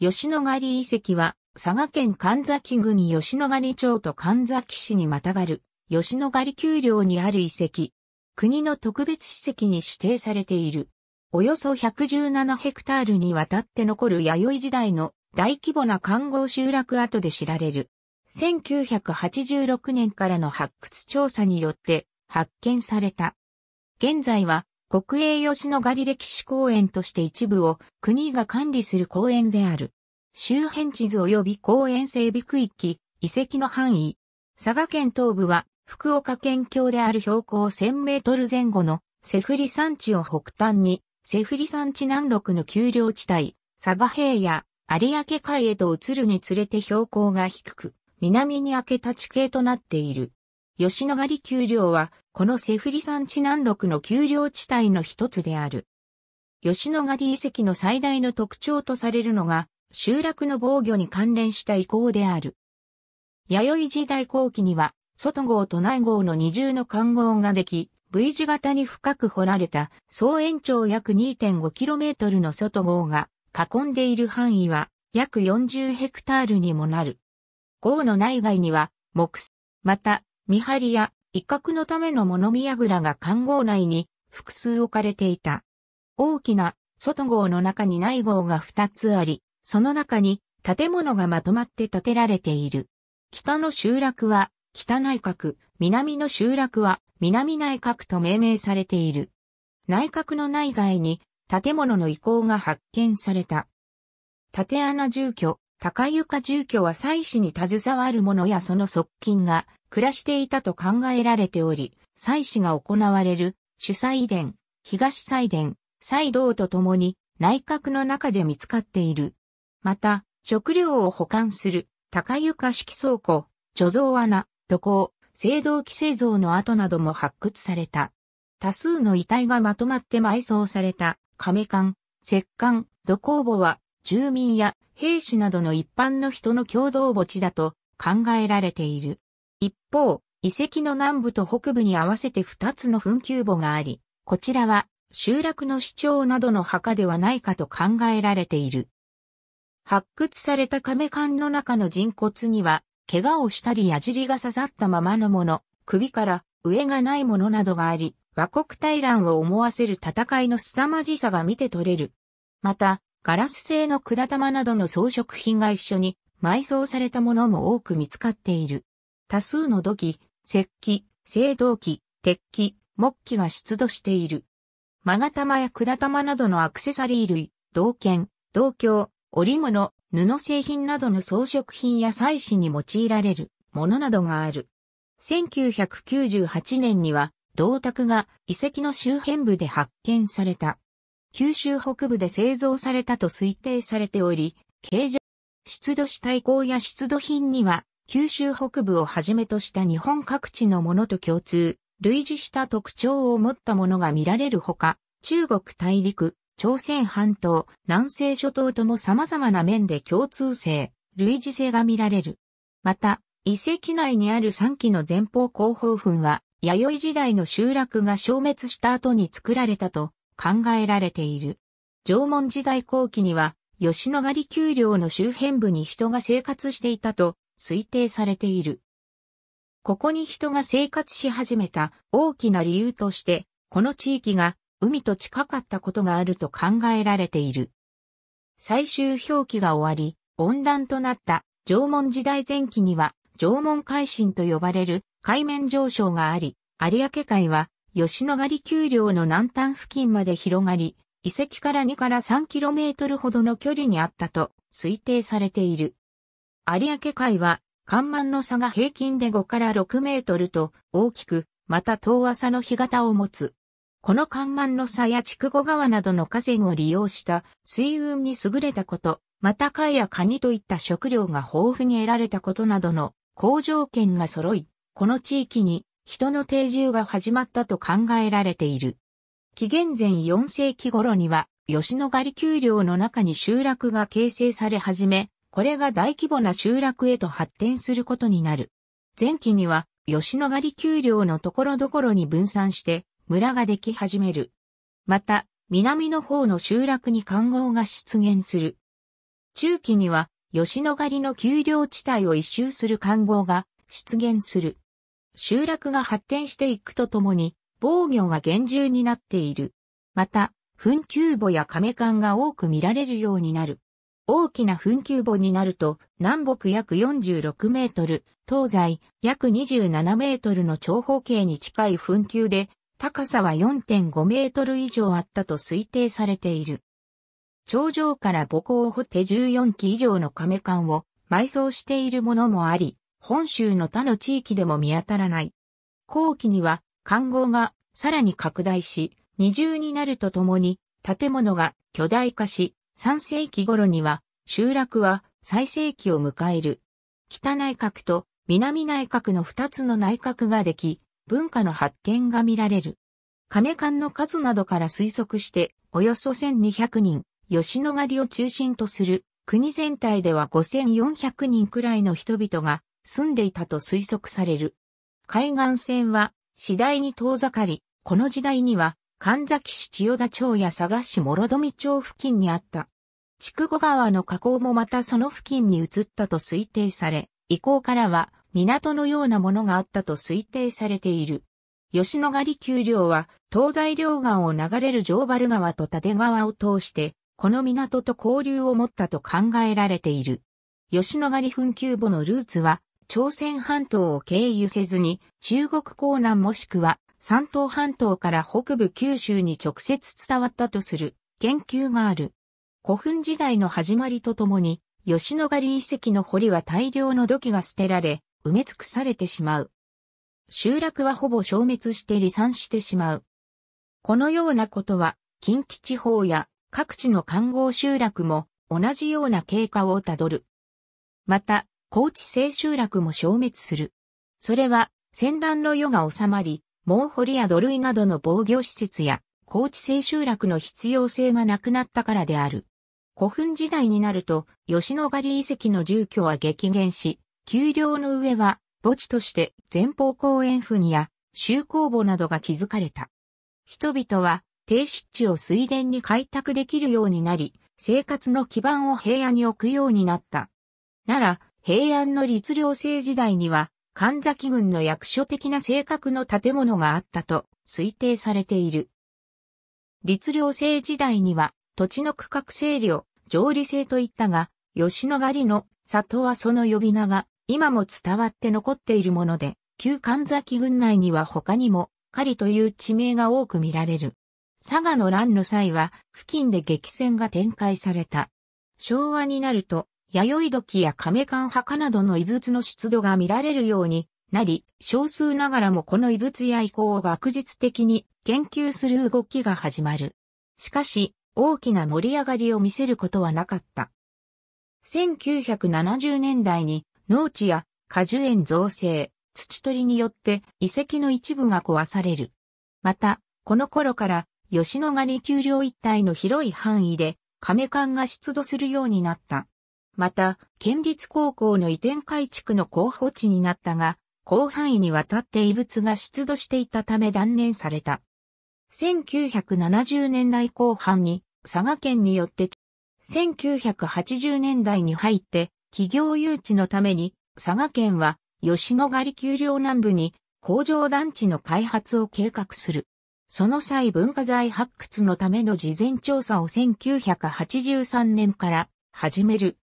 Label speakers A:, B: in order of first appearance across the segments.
A: 吉野狩遺跡は、佐賀県神崎郡吉野狩町と神崎市にまたがる、吉野狩丘陵にある遺跡。国の特別史跡に指定されている。およそ117ヘクタールにわたって残る弥生時代の大規模な観光集落跡で知られる。1986年からの発掘調査によって発見された。現在は国営吉野ヶ里歴史公園として一部を国が管理する公園である。周辺地図及び公園整備区域、遺跡の範囲。佐賀県東部は福岡県境である標高1000メートル前後のセフリ山地を北端に、セフリ山地南麓の丘陵地帯、佐賀平野、有明海へと移るにつれて標高が低く、南に明けた地形となっている。吉野ヶ里丘陵は、このセフリ山地南麓の丘陵地帯の一つである。吉野ヶ里遺跡の最大の特徴とされるのが、集落の防御に関連した遺構である。弥生時代後期には、外号と内号の二重の環号ができ、V 字型に深く掘られた、総延長約 2.5km の外号が、囲んでいる範囲は、約40ヘクタールにもなる。号の内外には、木、また、見張りや威嚇のための物見櫓が看号内に複数置かれていた。大きな外号の中に内号が2つあり、その中に建物がまとまって建てられている。北の集落は北内閣、南の集落は南内閣と命名されている。内閣の内外に建物の遺構が発見された。縦穴住居、高床住居は祭祀に携わる者やその側近が暮らしていたと考えられており、祭祀が行われる主祭殿、東祭殿、祭道とともに内閣の中で見つかっている。また、食料を保管する高床式倉庫、貯蔵穴、土工、青銅器製造の跡なども発掘された。多数の遺体がまとまって埋葬された亀館、石館、土工墓は住民や兵士などの一般の人の共同墓地だと考えられている。一方、遺跡の南部と北部に合わせて2つの墳丘墓があり、こちらは集落の市長などの墓ではないかと考えられている。発掘された亀缶の中の人骨には、怪我をしたり矢尻が刺さったままのもの、首から上がないものなどがあり、和国大乱を思わせる戦いの凄まじさが見て取れる。また、ガラス製の管玉などの装飾品が一緒に埋葬されたものも多く見つかっている。多数の土器、石器、青銅器、鉄器、木器が出土している。マガ玉や管玉などのアクセサリー類、銅剣、銅鏡、織物、布製品などの装飾品や祭祀に用いられるものなどがある。1998年には銅鐸が遺跡の周辺部で発見された。九州北部で製造されたと推定されており、形状、出土した遺構や出土品には九州北部をはじめとした日本各地のものと共通、類似した特徴を持ったものが見られるほか、中国大陸、朝鮮半島、南西諸島とも様々な面で共通性、類似性が見られる。また、遺跡内にある3基の前方後方墳は、弥生時代の集落が消滅した後に作られたと考えられている。縄文時代後期には、吉野ヶ里丘陵の周辺部に人が生活していたと推定されている。ここに人が生活し始めた大きな理由として、この地域が海と近かったことがあると考えられている。最終表記が終わり、温暖となった縄文時代前期には縄文海進と呼ばれる海面上昇があり、有明海は吉野ヶ里丘陵の南端付近まで広がり、遺跡から2から 3km ほどの距離にあったと推定されている。有明海は、干満の差が平均で5から6メートルと大きく、また遠浅の干潟を持つ。この干満の差や筑後川などの河川を利用した水運に優れたこと、また貝やカニといった食料が豊富に得られたことなどの好条件が揃い、この地域に人の定住が始まったと考えられている。紀元前4世紀頃には、吉野ヶ里丘陵の中に集落が形成され始め、これが大規模な集落へと発展することになる。前期には、吉野ヶ里丘陵のところどころに分散して、村ができ始める。また、南の方の集落に観合が出現する。中期には、吉野ヶ里の丘陵地帯を一周する観合が出現する。集落が発展していくとともに、防御が厳重になっている。また、墳丘墓や亀館が多く見られるようになる。大きな墳丘墓になると、南北約46メートル、東西約27メートルの長方形に近い墳丘で、高さは4.5メートル以上あったと推定されている。頂上から母校を掘って14基以上の亀館を埋葬しているものもあり、本州の他の地域でも見当たらない。後期には、環号がさらに拡大し、二重になるとともに、建物が巨大化し、3世紀頃には、集落は最盛期を迎える。北内閣と南内閣の2つの内閣ができ、文化の発展が見られる。亀館の数などから推測して、およそ1200人、吉野狩りを中心とする、国全体では5400人くらいの人々が住んでいたと推測される。海岸線は次第に遠ざかり、この時代には神崎市千代田町や佐賀市諸富町付近にあった。筑後川の河口もまたその付近に移ったと推定され、以降からは港のようなものがあったと推定されている。吉野ヶ里丘陵は東西両岸を流れる城原川と縦川を通して、この港と交流を持ったと考えられている。吉野ヶ里墳丘墓のルーツは、朝鮮半島を経由せずに中国江南もしくは山東半島から北部九州に直接伝わったとする研究がある。古墳時代の始まりとともに、吉野ヶ里遺跡の堀は大量の土器が捨てられ、埋め尽くされてしまう。集落はほぼ消滅して離散してしまう。このようなことは、近畿地方や各地の観光集落も同じような経過をたどる。また、高知西集落も消滅する。それは、戦乱の世が収まり、モーホリや土塁などの防御施設や、高知清集落の必要性がなくなったからである。古墳時代になると、吉野狩遺跡の住居は激減し、丘陵の上は墓地として前方園。府墳や周公墓などが築かれた。人々は低湿地を水田に開拓できるようになり、生活の基盤を平野に置くようになった。なら、平安の律令制時代には、神崎郡の役所的な性格の建物があったと推定されている。律令制時代には土地の区画整理を上理制といったが、吉野狩りの里はその呼び名が今も伝わって残っているもので、旧神崎郡内には他にも狩りという地名が多く見られる。佐賀の乱の際は付近で激戦が展開された。昭和になると弥生時や亀缶墓などの遺物の出土が見られるようになり、少数ながらもこの遺物や遺構を学術的に研究する動きが始まる。しかし、大きな盛り上がりを見せることはなかった。1970年代に農地や果樹園造成、土取りによって遺跡の一部が壊される。また、この頃から吉野ヶ里丘陵一帯の広い範囲で亀館が出土するようになった。また、県立高校の移転改築の候補地になったが、広範囲にわたって異物が出土していたため断念された。1970年代後半に佐賀県によって、1980年代に入って企業誘致のために佐賀県は吉野ヶ里丘陵南部に工場団地の開発を計画する。その際文化財発掘のための事前調査を1983年から始める。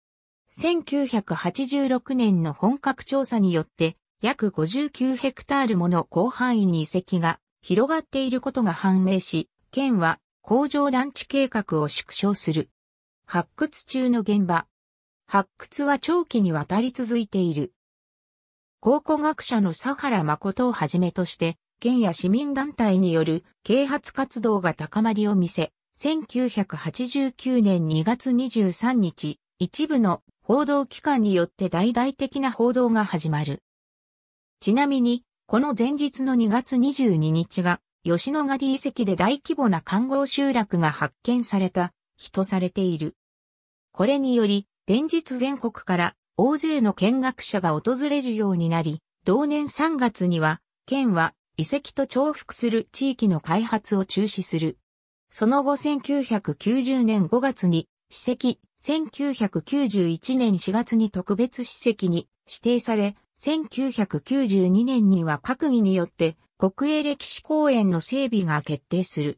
A: 1986年の本格調査によって、約59ヘクタールもの広範囲に遺跡が広がっていることが判明し、県は工場団地計画を縮小する。発掘中の現場。発掘は長期にわたり続いている。考古学者の佐原誠をはじめとして、県や市民団体による啓発活動が高まりを見せ、1989年2月23日、一部の報道機関によって大々的な報道が始まる。ちなみに、この前日の2月22日が、吉野ヶ里遺跡で大規模な看護集落が発見された、日とされている。これにより、連日全国から大勢の見学者が訪れるようになり、同年3月には、県は遺跡と重複する地域の開発を中止する。その後1990年5月に、史跡1991年4月に特別史跡に指定され、1992年には閣議によって国営歴史公園の整備が決定する。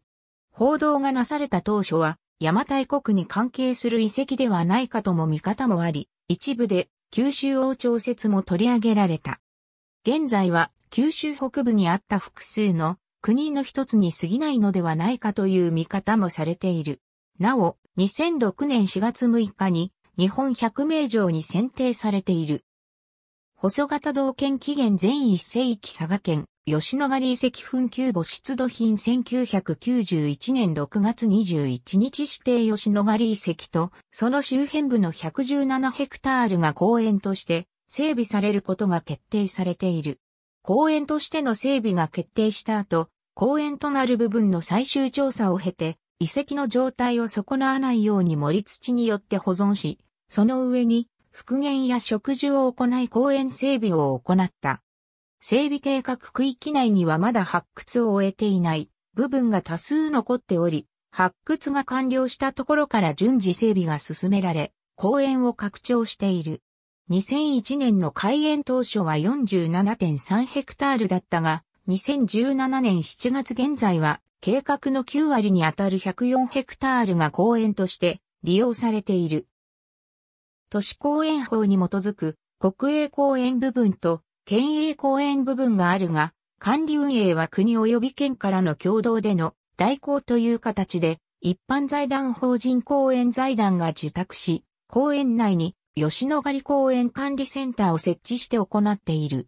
A: 報道がなされた当初は、邪馬台国に関係する遺跡ではないかとも見方もあり、一部で九州王朝説も取り上げられた。現在は九州北部にあった複数の国の一つに過ぎないのではないかという見方もされている。なお、2006年4月6日に日本百名城に選定されている。細型道県起源全一世紀佐賀県吉野ヶ里遺跡墳丘墓出土品1991年6月21日指定吉野ヶ里遺跡とその周辺部の117ヘクタールが公園として整備されることが決定されている。公園としての整備が決定した後、公園となる部分の最終調査を経て、遺跡の状態を損なわないように盛り土によって保存し、その上に復元や植樹を行い公園整備を行った。整備計画区域内にはまだ発掘を終えていない部分が多数残っており、発掘が完了したところから順次整備が進められ、公園を拡張している。2001年の開園当初は47.3ヘクタールだったが、2017年7月現在は計画の9割にあたる104ヘクタールが公園として利用されている。都市公園法に基づく国営公園部分と県営公園部分があるが、管理運営は国及び県からの共同での代行という形で、一般財団法人公園財団が受託し、公園内に吉野ヶ里公園管理センターを設置して行っている。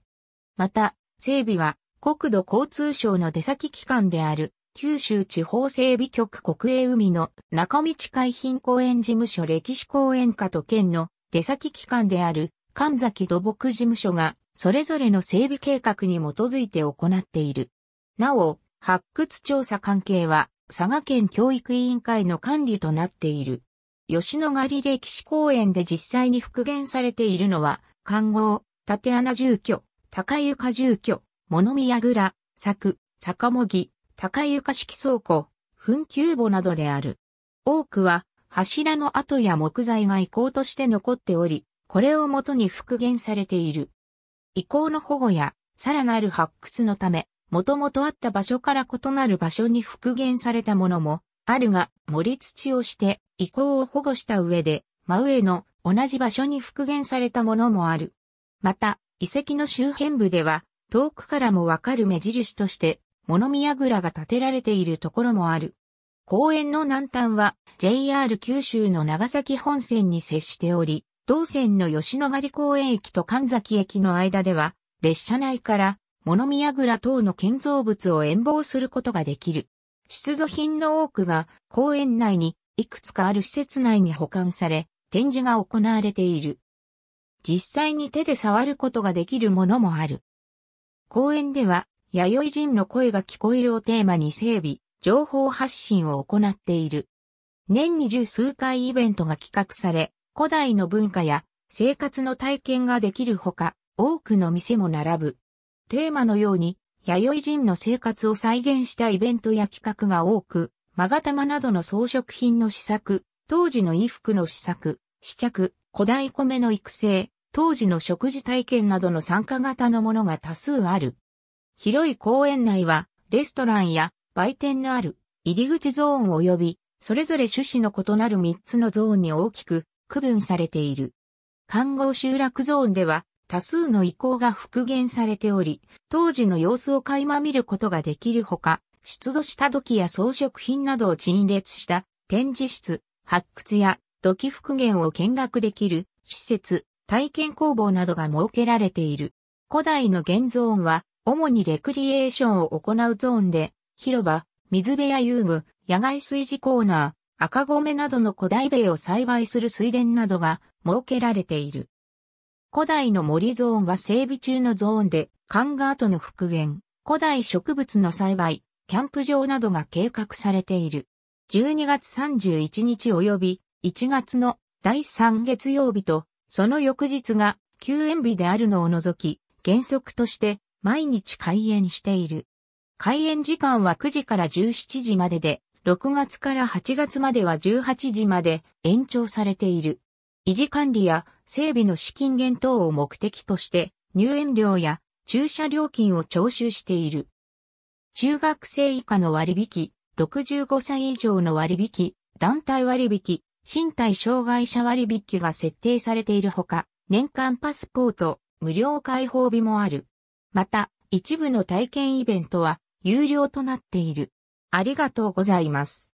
A: また、整備は国土交通省の出先機関である九州地方整備局国営海の中道海浜公園事務所歴史公園課と県の出先機関である神崎土木事務所がそれぞれの整備計画に基づいて行っている。なお、発掘調査関係は佐賀県教育委員会の管理となっている。吉野狩歴史公園で実際に復元されているのは、環号、縦穴住居、高床住居、物見櫓、柵、坂もぎ、高床式倉庫、墳丘墓などである。多くは、柱の跡や木材が遺構として残っており、これをもとに復元されている。遺構の保護や、さらなる発掘のため、もともとあった場所から異なる場所に復元されたものも、あるが、盛土をして遺構を保護した上で、真上の同じ場所に復元されたものもある。また、遺跡の周辺部では、遠くからもわかる目印として、物見櫓が建てられているところもある。公園の南端は JR 九州の長崎本線に接しており、同線の吉野ヶ里公園駅と神崎駅の間では、列車内から物見櫓等の建造物を遠望することができる。出土品の多くが公園内にいくつかある施設内に保管され、展示が行われている。実際に手で触ることができるものもある。公園では弥生人の声が聞こえるをテーマに整備、情報発信を行っている。年に十数回イベントが企画され、古代の文化や生活の体験ができるほか、多くの店も並ぶ。テーマのように、弥生人の生活を再現したイベントや企画が多く、マガタマなどの装飾品の試作、当時の衣服の試作、試着、古代米の育成、当時の食事体験などの参加型のものが多数ある。広い公園内は、レストランや売店のある入り口ゾーン及び、それぞれ趣旨の異なる3つのゾーンに大きく区分されている。看護集落ゾーンでは、多数の遺構が復元されており、当時の様子を垣間見ることができるほか、出土した土器や装飾品などを陳列した展示室、発掘や土器復元を見学できる施設、体験工房などが設けられている。古代の現像音は主にレクリエーションを行うゾーンで、広場、水辺や遊具、野外炊事コーナー、赤米などの古代米を栽培する水田などが設けられている。古代の森ゾーンは整備中のゾーンで、カンガートの復元、古代植物の栽培、キャンプ場などが計画されている。12月31日及び1月の第3月曜日と、その翌日が休園日であるのを除き、原則として毎日開園している。開園時間は9時から17時までで、6月から8月までは18時まで延長されている。維持管理や整備の資金源等を目的として入園料や駐車料金を徴収している。中学生以下の割引、65歳以上の割引、団体割引、身体障害者割引が設定されているほか、年間パスポート、無料開放日もある。また、一部の体験イベントは有料となっている。ありがとうございます。